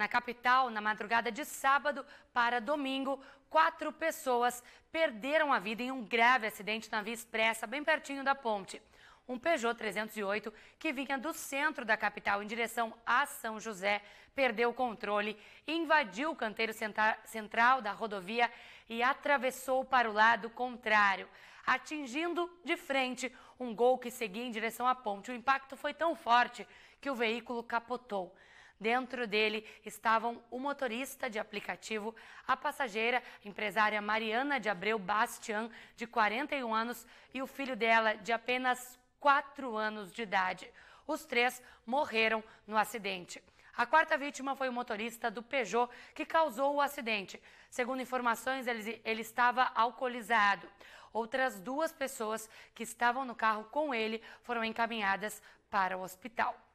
Na capital, na madrugada de sábado para domingo, quatro pessoas perderam a vida em um grave acidente na Via Expressa, bem pertinho da ponte. Um Peugeot 308 que vinha do centro da capital em direção a São José perdeu o controle, invadiu o canteiro central da rodovia e atravessou para o lado contrário, atingindo de frente um gol que seguia em direção à ponte. O impacto foi tão forte que o veículo capotou. Dentro dele estavam o motorista de aplicativo, a passageira, empresária Mariana de Abreu Bastian, de 41 anos, e o filho dela, de apenas 4 anos de idade. Os três morreram no acidente. A quarta vítima foi o motorista do Peugeot que causou o acidente. Segundo informações, ele, ele, estava alcoolizado. Outras duas pessoas que estavam no carro com ele foram encaminhadas para o hospital.